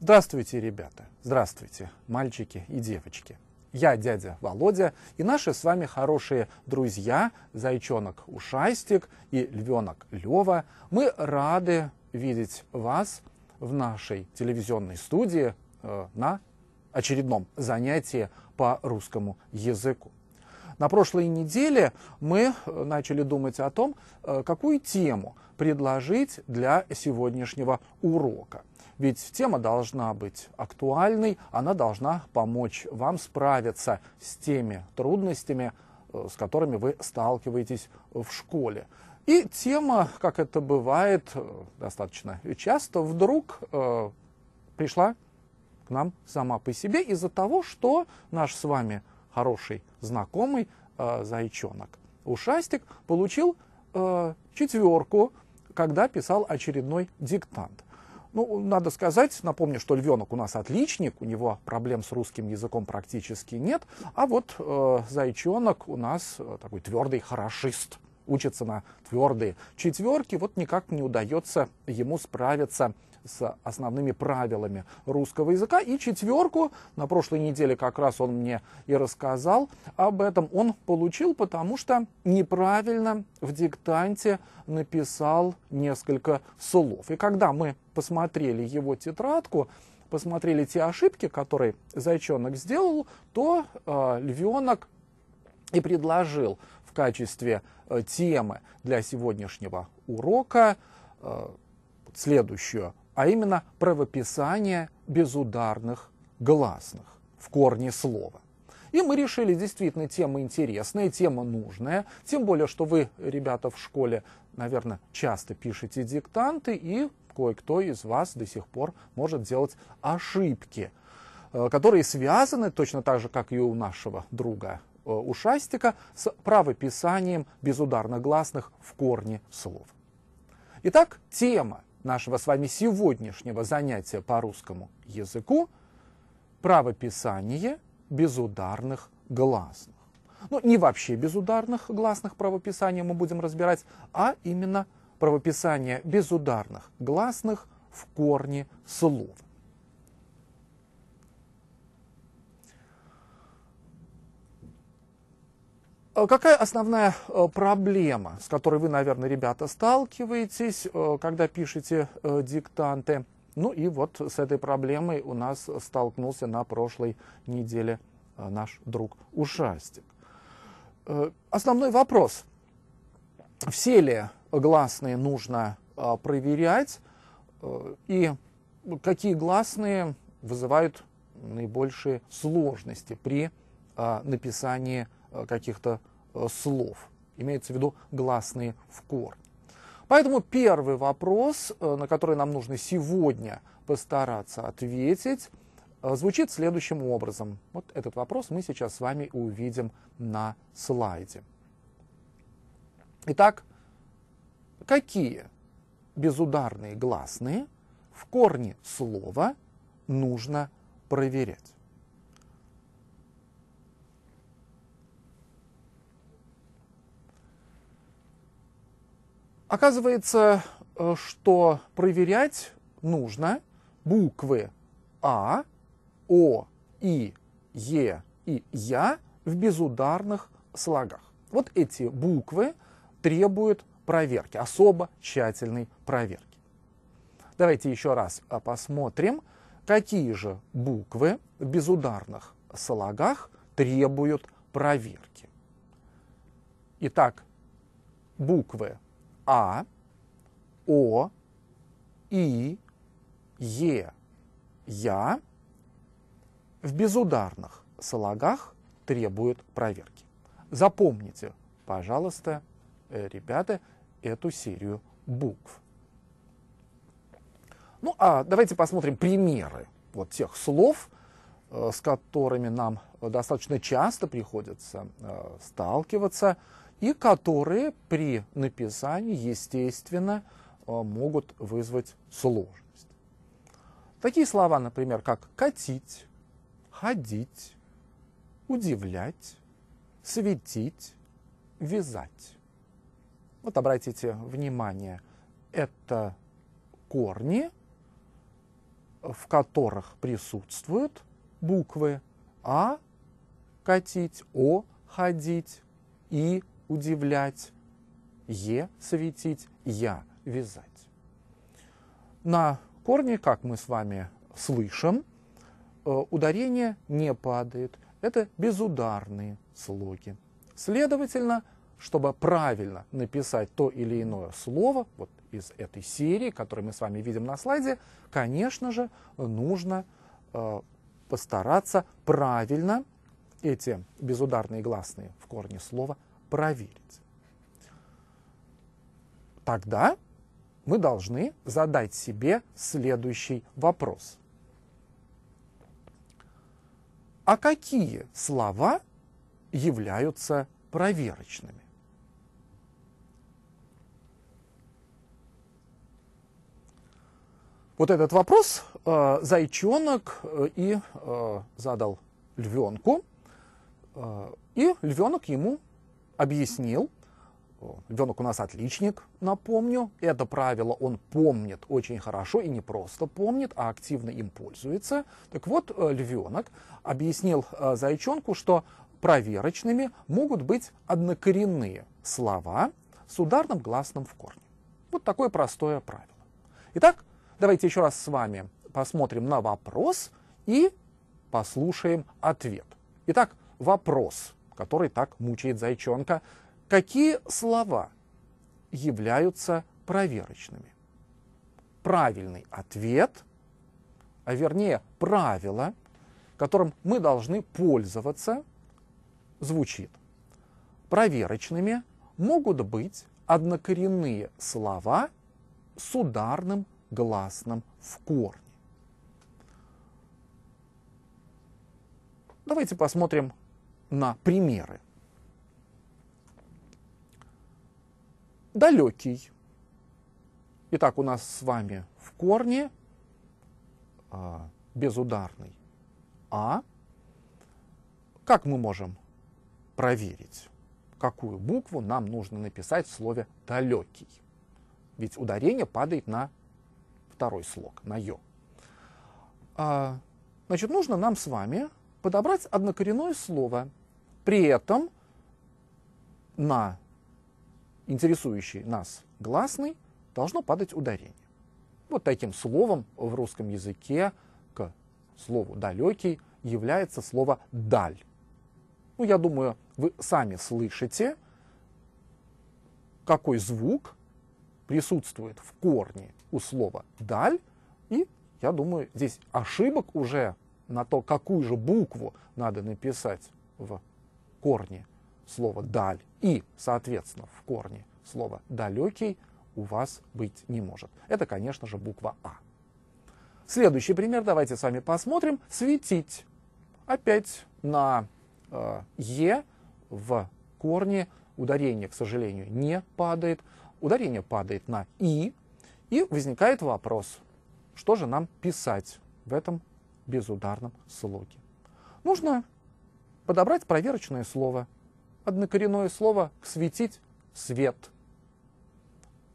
Здравствуйте, ребята! Здравствуйте, мальчики и девочки! Я дядя Володя и наши с вами хорошие друзья, зайчонок Ушастик и львенок Лева. Мы рады видеть вас в нашей телевизионной студии э, на очередном занятии по русскому языку. На прошлой неделе мы э, начали думать о том, э, какую тему предложить для сегодняшнего урока. Ведь тема должна быть актуальной, она должна помочь вам справиться с теми трудностями, э, с которыми вы сталкиваетесь в школе. И тема, как это бывает достаточно часто, вдруг пришла к нам сама по себе из-за того, что наш с вами хороший знакомый э, зайчонок. Ушастик получил э, четверку, когда писал очередной диктант. Ну, надо сказать, напомню, что львенок у нас отличник, у него проблем с русским языком практически нет, а вот э, зайчонок у нас э, такой твердый хорошист, учится на твердые четверки, вот никак не удается ему справиться с с основными правилами русского языка. И четверку, на прошлой неделе как раз он мне и рассказал об этом, он получил, потому что неправильно в диктанте написал несколько слов. И когда мы посмотрели его тетрадку, посмотрели те ошибки, которые Зайчонок сделал, то э, Львенок и предложил в качестве э, темы для сегодняшнего урока э, следующую а именно правописание безударных гласных в корне слова. И мы решили, действительно, тема интересная, тема нужная, тем более, что вы, ребята, в школе, наверное, часто пишете диктанты, и кое-кто из вас до сих пор может делать ошибки, э, которые связаны, точно так же, как и у нашего друга э, Ушастика, с правописанием безударных гласных в корне слов. Итак, тема нашего с вами сегодняшнего занятия по русскому языку правописание безударных гласных. Ну, не вообще безударных гласных правописания мы будем разбирать, а именно правописание безударных гласных в корне слова. Э, какая основная э, проблема, с которой вы, наверное, ребята, сталкиваетесь, э, когда пишете диктанты? Ну и вот с этой проблемой у нас столкнулся на прошлой неделе наш друг Ушастик. Основной вопрос. Все ли гласные нужно проверять и какие гласные вызывают наибольшие сложности при написании диктанта? Э, каких-то э, слов. Имеется в виду гласные в корне. Поэтому первый вопрос, э, на который нам нужно сегодня постараться ответить, звучит следующим образом. Вот этот вопрос мы сейчас с вами увидим на слайде. Итак, какие безударные гласные в корне слова нужно проверять? Оказывается, э, что проверять нужно буквы А, О, И, Е и Я в безударных слогах. Вот эти буквы требуют проверки, особо тщательной проверки. Давайте еще раз э, посмотрим, какие же буквы в безударных слогах требуют проверки. Итак, буквы а, О, И, Е, Я в безударных слогах требует проверки. Запомните, пожалуйста, э, ребята, эту серию букв. Ну, а давайте посмотрим примеры вот тех слов, э, с которыми нам э, достаточно часто приходится сталкиваться и которые при написании, естественно, э, могут вызвать сложность. Такие слова, например, как «катить», «ходить», «удивлять», «светить», «вязать». Вот обратите внимание, это корни, в которых присутствуют буквы «а», «катить», «о», «ходить» и удивлять, е светить, я вязать. На корне, как мы с вами слышим, э, ударение не падает. Это безударные слоги. Следовательно, чтобы правильно написать то или иное слово, вот из этой серии, которую мы с вами видим на слайде, конечно же, нужно э, постараться правильно эти безударные гласные в корне слова проверить. Тогда мы должны задать себе следующий вопрос. А какие слова являются проверочными? Вот этот вопрос э, зайчонок э, и э, задал львенку, э, и львенок ему объяснил, Ребенок у нас отличник, напомню. Это правило он помнит очень хорошо и не просто помнит, а активно им пользуется. Так вот, э, львенок объяснил э, зайчонку, что проверочными могут быть однокоренные слова с ударным гласным в корне. Вот такое простое правило. Итак, давайте еще раз с вами посмотрим на вопрос и послушаем ответ. Итак, вопрос – который так мучает зайчонка, какие слова являются проверочными? Правильный ответ, а вернее правило, которым мы должны пользоваться, звучит. Проверочными могут быть однокоренные слова с ударным гласным в корне. Давайте посмотрим на примеры. Далекий. Итак, у нас с вами в корне а, безударный А. Как мы можем проверить, какую букву нам нужно написать в слове «далекий»? Ведь ударение падает на второй слог, на «ё». А, значит, нужно нам с вами подобрать однокоренное слово, при этом на интересующий нас гласный должно падать ударение. Вот таким словом в русском языке к слову «далекий» является слово «даль». Ну, я думаю, вы сами слышите, какой звук присутствует в корне у слова «даль», и, я думаю, здесь ошибок уже на то, какую же букву надо написать в корне слова «даль» и, соответственно, в корне слова «далекий» у вас быть не может. Это, конечно же, буква «А». Следующий пример давайте с вами посмотрим. «Светить». Опять на э, «е» в корне ударение, к сожалению, не падает. Ударение падает на «и», и возникает вопрос, что же нам писать в этом безударном слоге. Нужно подобрать проверочное слово. Однокоренное слово «светить» – «свет».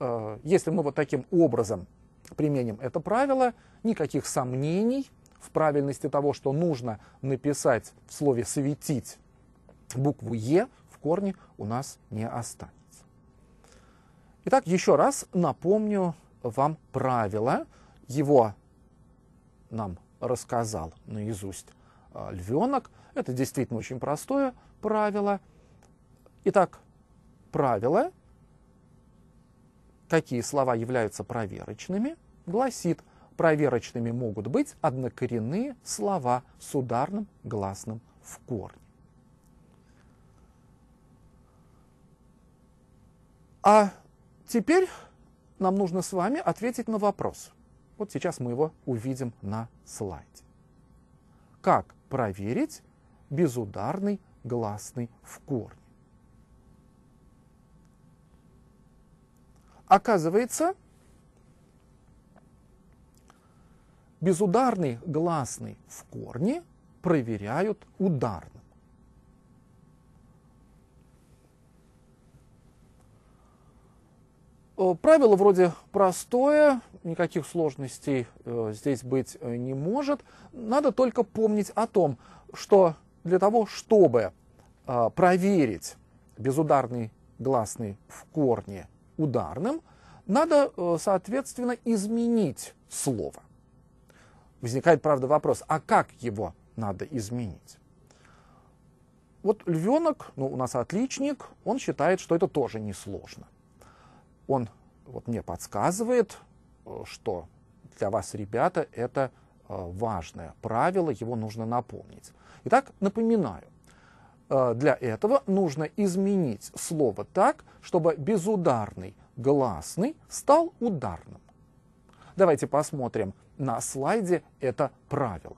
Э, если мы вот таким образом применим это правило, никаких сомнений в правильности того, что нужно написать в слове «светить» букву «е», в корне у нас не останется. Итак, еще раз напомню вам правило. Его нам рассказал наизусть э, львенок – это действительно очень простое правило. Итак, правило, какие слова являются проверочными, гласит, проверочными могут быть однокоренные слова с ударным гласным в корне. А теперь нам нужно с вами ответить на вопрос. Вот сейчас мы его увидим на слайде. Как проверить безударный гласный в корне. Оказывается, безударный гласный в корне проверяют ударным. Э, правило вроде простое, никаких сложностей э, здесь быть э, не может. Надо только помнить о том, что для того, чтобы а, проверить безударный гласный в корне ударным, надо, э, соответственно, изменить слово. Возникает, правда, вопрос, а как его надо изменить? Вот львенок, ну, у нас отличник, он считает, что это тоже несложно. Он вот мне подсказывает, э, что для вас, ребята, это Э, важное правило, его нужно напомнить. Итак, напоминаю, э, для этого нужно изменить слово так, чтобы безударный гласный стал ударным. Давайте посмотрим на слайде это правило.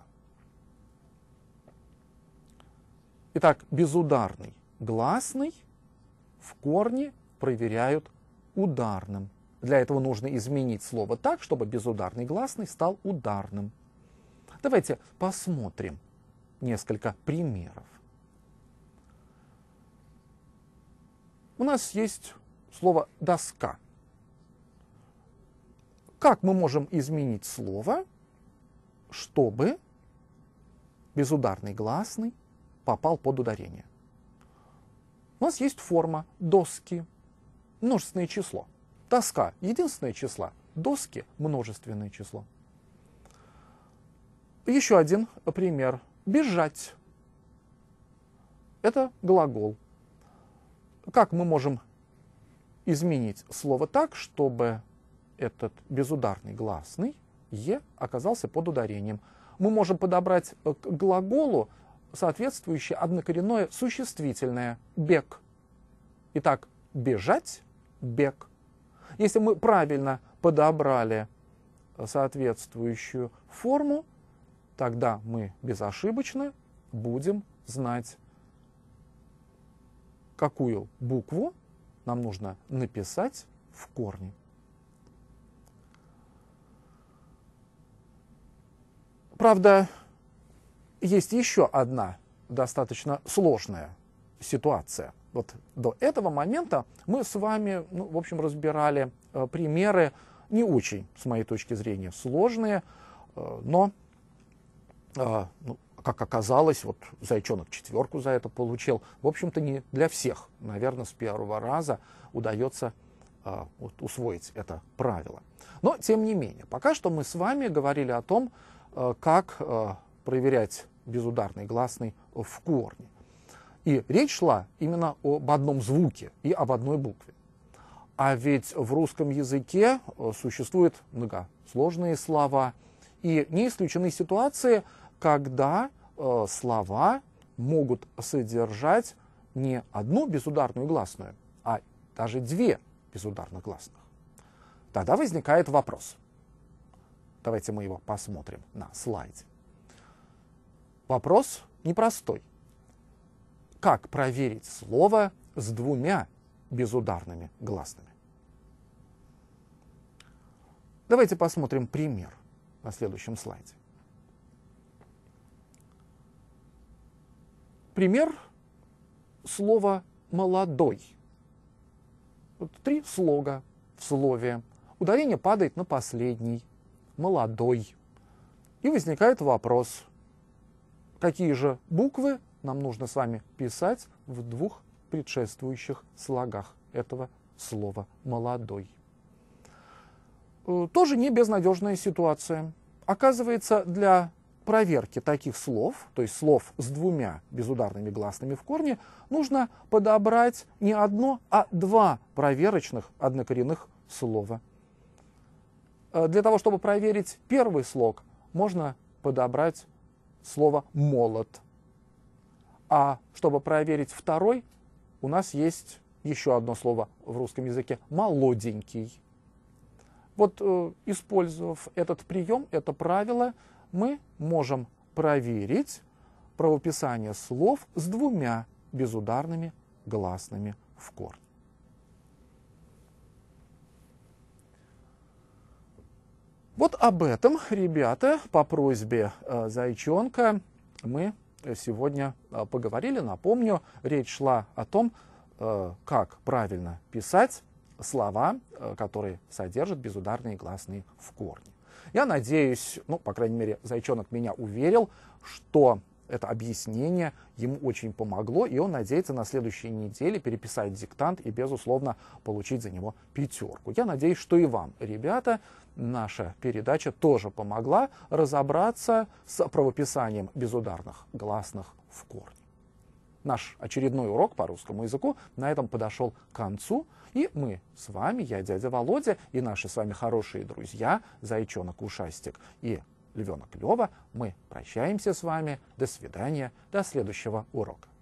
Итак, безударный гласный в корне проверяют ударным. Для этого нужно изменить слово так, чтобы безударный гласный стал ударным. Давайте посмотрим несколько примеров. У нас есть слово «доска». Как мы можем изменить слово, чтобы безударный гласный попал под ударение? У нас есть форма «доски», множественное число. Доска – единственное число, доски – множественное число. Еще один пример. Бежать. Это глагол. Как мы можем изменить слово так, чтобы этот безударный гласный «е» оказался под ударением? Мы можем подобрать э, к глаголу соответствующее однокоренное существительное «бег». Итак, «бежать» – «бег». Если мы правильно подобрали э, соответствующую форму, тогда мы безошибочно будем знать, какую букву нам нужно написать в корне. Правда, есть еще одна достаточно сложная ситуация. Вот до этого момента мы с вами, ну, в общем, разбирали э, примеры не очень, с моей точки зрения, сложные, э, но а, ну, как оказалось, вот Зайчонок четверку за это получил. В общем-то, не для всех. Наверное, с первого раза удается э, вот, усвоить это правило. Но, тем не менее, пока что мы с вами говорили о том, э, как э, проверять безударный гласный в корне. И речь шла именно об одном звуке и об одной букве. А ведь в русском языке э, существуют многосложные слова, и не исключены ситуации, когда э, слова могут содержать не одну безударную гласную, а даже две безударных гласных. Тогда возникает вопрос. Давайте мы его посмотрим на слайде. Вопрос непростой. Как проверить слово с двумя безударными гласными? Давайте посмотрим пример на следующем слайде. Пример слова «молодой». Вот три слога в слове. Ударение падает на последний. «Молодой». И возникает вопрос, какие же буквы нам нужно с вами писать в двух предшествующих слогах этого слова «молодой». Э, тоже не безнадежная ситуация. Оказывается, для проверке таких слов, то есть слов с двумя безударными гласными в корне, нужно подобрать не одно, а два проверочных однокоренных слова. Э, для того, чтобы проверить первый слог, можно подобрать слово «молот». А чтобы проверить второй, у нас есть еще одно слово в русском языке «молоденький». Вот, э, использовав этот прием, это правило – мы можем проверить правописание слов с двумя безударными гласными в корне. Вот об этом, ребята, по просьбе э, Зайчонка мы сегодня э, поговорили. Напомню, речь шла о том, э, как правильно писать слова, которые содержат безударные гласные в корне. Я надеюсь, ну, по крайней мере, Зайчонок меня уверил, что это объяснение ему очень помогло, и он надеется на следующей неделе переписать диктант и, безусловно, получить за него пятерку. Я надеюсь, что и вам, ребята, наша передача тоже помогла разобраться с правописанием безударных гласных в корне наш очередной урок по русскому языку на этом подошел к концу. И мы с вами, я дядя Володя и наши с вами хорошие друзья, Зайчонок Ушастик и Львенок Лева, мы прощаемся с вами. До свидания, до следующего урока.